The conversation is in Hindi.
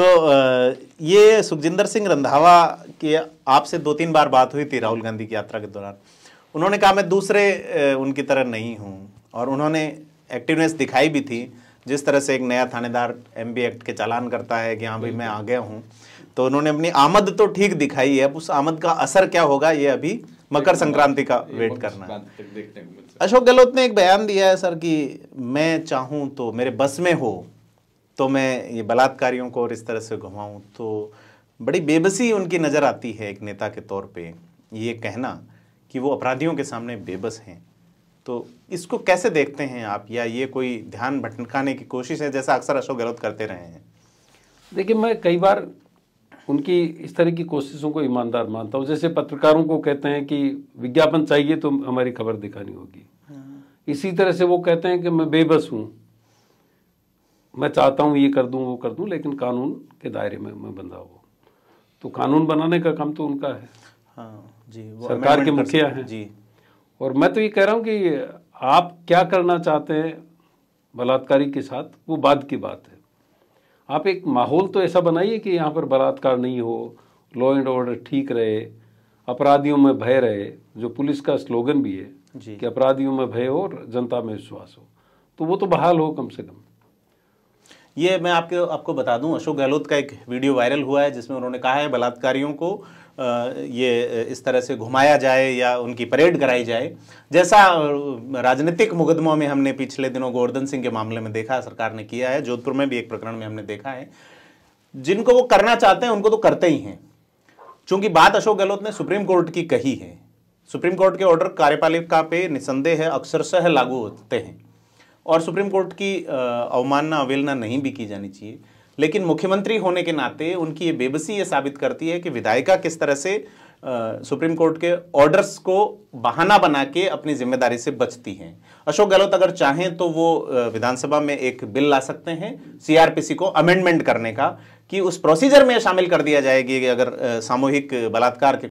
तो ये सुखजिंदर सिंह रंधावा की आपसे दो तीन बार बात हुई थी राहुल गांधी की यात्रा के दौरान उन्होंने कहा मैं दूसरे उनकी तरह नहीं हूँ और उन्होंने एक्टिवनेस दिखाई भी थी जिस तरह से एक नया थानेदार एम एक्ट के चालान करता है कि हाँ भाई मैं आ गया हूँ तो उन्होंने अपनी आमद तो ठीक दिखाई है उस आमद का असर क्या होगा ये अभी मकर संक्रांति का वेट करना है अशोक गहलोत ने एक बयान दिया है सर कि मैं चाहूँ तो मेरे बस में हो तो मैं ये बलात्कारियों को और इस तरह से घुमाऊँ तो बड़ी बेबसी उनकी नज़र आती है एक नेता के तौर पे ये कहना कि वो अपराधियों के सामने बेबस हैं तो इसको कैसे देखते हैं आप या ये कोई ध्यान भटकाने की कोशिश है जैसा अक्सर अशोक गहलोत करते रहे हैं देखिए मैं कई बार उनकी इस तरह की कोशिशों को ईमानदार मानता हूँ जैसे पत्रकारों को कहते हैं कि विज्ञापन चाहिए तो हमारी खबर दिखानी होगी हाँ। इसी तरह से वो कहते हैं कि मैं बेबस हूँ मैं चाहता हूँ ये कर दूँ वो कर दूँ लेकिन कानून के दायरे में मैं बंधा हुआ तो कानून बनाने का काम तो उनका है हाँ जी वो सरकार के मुखिया हैं जी और मैं तो ये कह रहा हूँ कि आप क्या करना चाहते हैं बलात्कारी के साथ वो बाद की बात है आप एक माहौल तो ऐसा बनाइए कि यहाँ पर बलात्कार नहीं हो लॉ एंड ऑर्डर ठीक रहे अपराधियों में भय रहे जो पुलिस का स्लोगन भी है कि अपराधियों में भय हो और जनता में विश्वास हो तो वो तो बहाल हो कम से कम ये मैं आपके आपको बता दूं अशोक गहलोत का एक वीडियो वायरल हुआ है जिसमें उन्होंने कहा है बलात्कारियों को ये इस तरह से घुमाया जाए या उनकी परेड कराई जाए जैसा राजनीतिक मुकदमों में हमने पिछले दिनों गोवर्धन सिंह के मामले में देखा सरकार ने किया है जोधपुर में भी एक प्रकरण में हमने देखा है जिनको वो करना चाहते हैं उनको तो करते ही हैं चूंकि बात अशोक गहलोत ने सुप्रीम कोर्ट की कही है सुप्रीम कोर्ट के ऑर्डर कार्यपालिका पे निसंदेह अक्षरशह लागू होते हैं और सुप्रीम कोर्ट की अवमानना अवेलना नहीं भी की जानी चाहिए लेकिन मुख्यमंत्री होने के नाते उनकी ये बेबसी ये साबित करती है कि विधायिका किस तरह से सुप्रीम कोर्ट के ऑर्डर्स को बहाना बना के अपनी जिम्मेदारी से बचती हैं अशोक गहलोत अगर चाहें तो वो विधानसभा में एक बिल ला सकते हैं सीआरपीसी को अमेंडमेंट करने का कि उस प्रोसीजर में शामिल कर दिया जाएगी अगर सामूहिक बलात्कार के